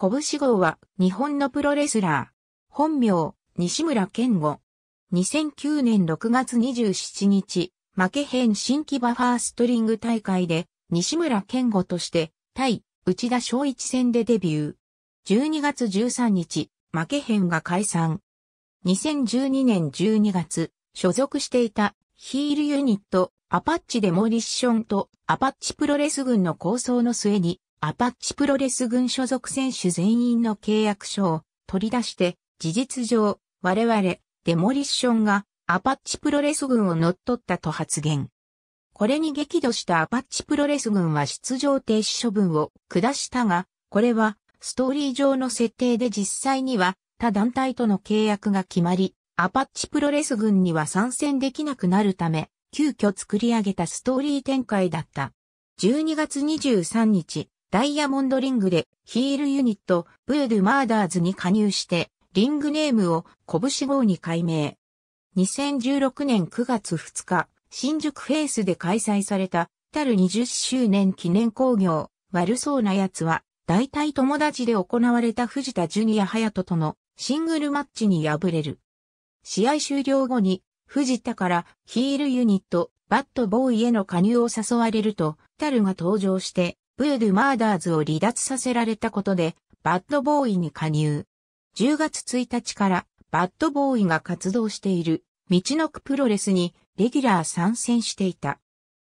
拳号は日本のプロレスラー。本名、西村健吾。2009年6月27日、負け編新規バファーストリング大会で、西村健吾として、対、内田昭一戦でデビュー。12月13日、負け編が解散。2012年12月、所属していたヒールユニット、アパッチデモリッションとアパッチプロレス軍の構想の末に、アパッチプロレス軍所属選手全員の契約書を取り出して、事実上、我々、デモリッションがアパッチプロレス軍を乗っ取ったと発言。これに激怒したアパッチプロレス軍は出場停止処分を下したが、これはストーリー上の設定で実際には他団体との契約が決まり、アパッチプロレス軍には参戦できなくなるため、急遽作り上げたストーリー展開だった。12月23日、ダイヤモンドリングでヒールユニット、ブードゥマーダーズに加入して、リングネームを拳号に改名。2016年9月2日、新宿フェイスで開催された、たる20周年記念興行、悪そうな奴は、大体友達で行われた藤田ジュニアハヤトとのシングルマッチに敗れる。試合終了後に、藤田からヒールユニット、バッドボーイへの加入を誘われると、タルが登場して、ブエル・マーダーズを離脱させられたことで、バッドボーイに加入。10月1日からバッドボーイが活動している道のくプロレスにレギュラー参戦していた。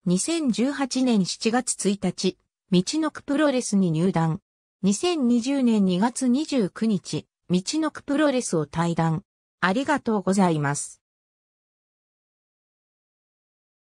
2018年7月1日、道のくプロレスに入団。2020年2月29日、道のくプロレスを退団。ありがとうございます。